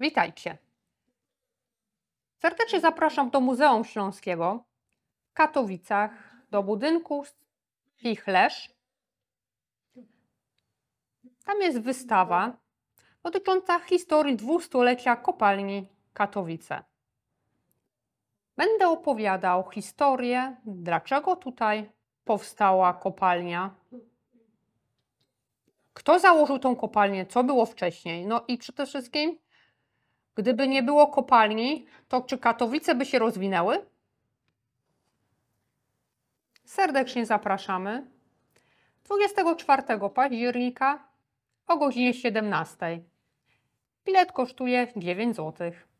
Witajcie. Serdecznie zapraszam do Muzeum Śląskiego w Katowicach, do budynku Pichlerz. Tam jest wystawa dotycząca historii dwustulecia kopalni Katowice. Będę opowiadał historię, dlaczego tutaj powstała kopalnia, kto założył tą kopalnię, co było wcześniej. No i przede wszystkim, gdyby nie było kopalni, to czy Katowice by się rozwinęły? Serdecznie zapraszamy 24 października o godzinie 17. Bilet kosztuje 9 złotych.